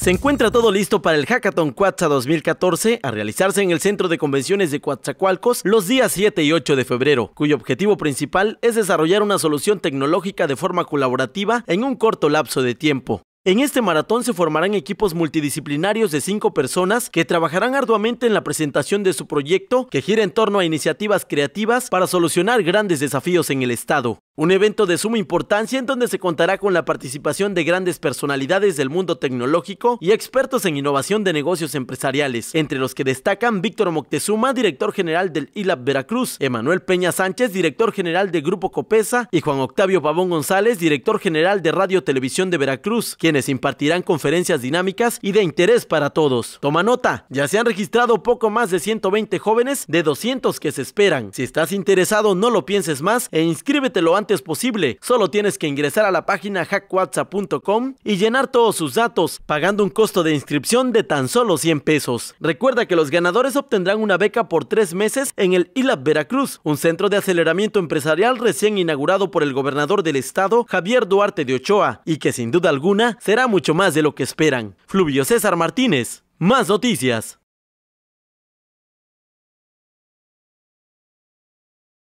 Se encuentra todo listo para el Hackathon Quatsa 2014 a realizarse en el Centro de Convenciones de Coatzacoalcos los días 7 y 8 de febrero, cuyo objetivo principal es desarrollar una solución tecnológica de forma colaborativa en un corto lapso de tiempo. En este maratón se formarán equipos multidisciplinarios de cinco personas que trabajarán arduamente en la presentación de su proyecto que gira en torno a iniciativas creativas para solucionar grandes desafíos en el Estado. Un evento de suma importancia en donde se contará con la participación de grandes personalidades del mundo tecnológico y expertos en innovación de negocios empresariales, entre los que destacan Víctor Moctezuma, director general del ILAP Veracruz, Emanuel Peña Sánchez, director general de Grupo Copesa, y Juan Octavio Pavón González, director general de Radio Televisión de Veracruz, quienes impartirán conferencias dinámicas y de interés para todos. Toma nota, ya se han registrado poco más de 120 jóvenes de 200 que se esperan. Si estás interesado, no lo pienses más e inscríbetelo antes es posible. Solo tienes que ingresar a la página hackwhatsapp.com y llenar todos sus datos, pagando un costo de inscripción de tan solo 100 pesos. Recuerda que los ganadores obtendrán una beca por tres meses en el ILAP Veracruz, un centro de aceleramiento empresarial recién inaugurado por el gobernador del estado, Javier Duarte de Ochoa, y que sin duda alguna será mucho más de lo que esperan. Fluvio César Martínez, más noticias.